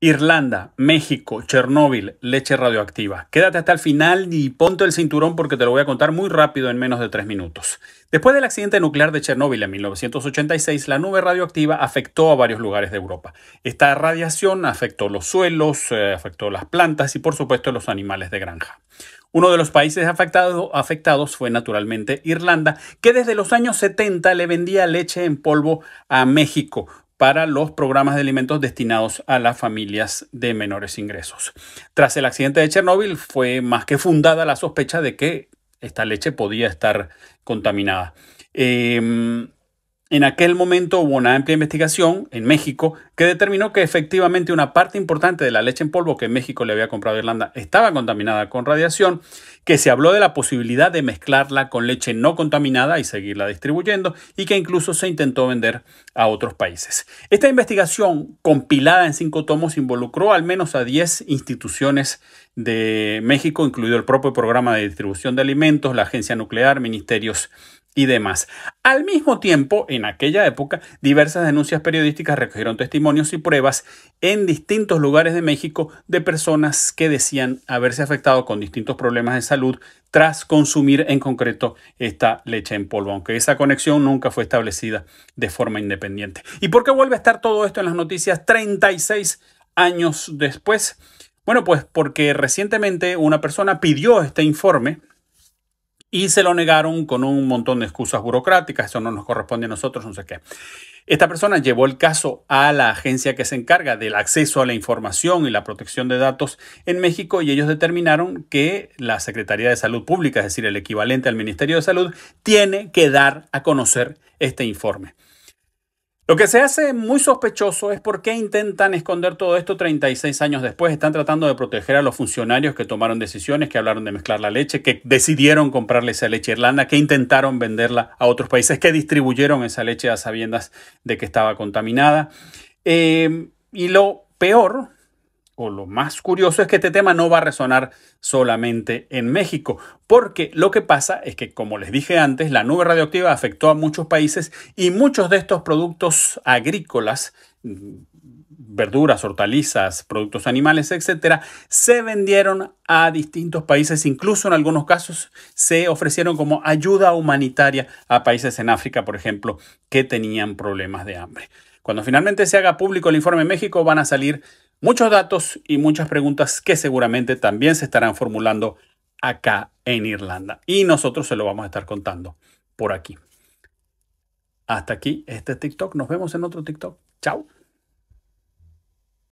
Irlanda, México, Chernóbil, leche radioactiva. Quédate hasta el final y ponte el cinturón porque te lo voy a contar muy rápido en menos de tres minutos. Después del accidente nuclear de Chernóbil en 1986, la nube radioactiva afectó a varios lugares de Europa. Esta radiación afectó los suelos, eh, afectó las plantas y por supuesto los animales de granja. Uno de los países afectados fue naturalmente Irlanda, que desde los años 70 le vendía leche en polvo a México para los programas de alimentos destinados a las familias de menores ingresos. Tras el accidente de Chernóbil fue más que fundada la sospecha de que esta leche podía estar contaminada. Em, en aquel momento hubo una amplia investigación en México que determinó que efectivamente una parte importante de la leche en polvo que México le había comprado a Irlanda estaba contaminada con radiación, que se habló de la posibilidad de mezclarla con leche no contaminada y seguirla distribuyendo, y que incluso se intentó vender a otros países. Esta investigación, compilada en cinco tomos, involucró al menos a 10 instituciones de México, incluido el propio Programa de Distribución de Alimentos, la Agencia Nuclear, ministerios y demás. Al mismo tiempo, en aquella época, diversas denuncias periodísticas recogieron testimonios y pruebas en distintos lugares de México de personas que decían haberse afectado con distintos problemas de salud tras consumir en concreto esta leche en polvo, aunque esa conexión nunca fue establecida de forma independiente. ¿Y por qué vuelve a estar todo esto en las noticias 36 años después? Bueno, pues porque recientemente una persona pidió este informe y se lo negaron con un montón de excusas burocráticas, eso no nos corresponde a nosotros, no sé qué. Esta persona llevó el caso a la agencia que se encarga del acceso a la información y la protección de datos en México y ellos determinaron que la Secretaría de Salud Pública, es decir, el equivalente al Ministerio de Salud, tiene que dar a conocer este informe. Lo que se hace muy sospechoso es por qué intentan esconder todo esto 36 años después. Están tratando de proteger a los funcionarios que tomaron decisiones, que hablaron de mezclar la leche, que decidieron comprarle esa leche a Irlanda, que intentaron venderla a otros países, que distribuyeron esa leche a sabiendas de que estaba contaminada. Eh, y lo peor o lo más curioso es que este tema no va a resonar solamente en México, porque lo que pasa es que, como les dije antes, la nube radioactiva afectó a muchos países y muchos de estos productos agrícolas, verduras, hortalizas, productos animales, etcétera, se vendieron a distintos países, incluso en algunos casos se ofrecieron como ayuda humanitaria a países en África, por ejemplo, que tenían problemas de hambre. Cuando finalmente se haga público el informe México van a salir muchos datos y muchas preguntas que seguramente también se estarán formulando acá en Irlanda. Y nosotros se lo vamos a estar contando por aquí. Hasta aquí este TikTok. Nos vemos en otro TikTok. Chao.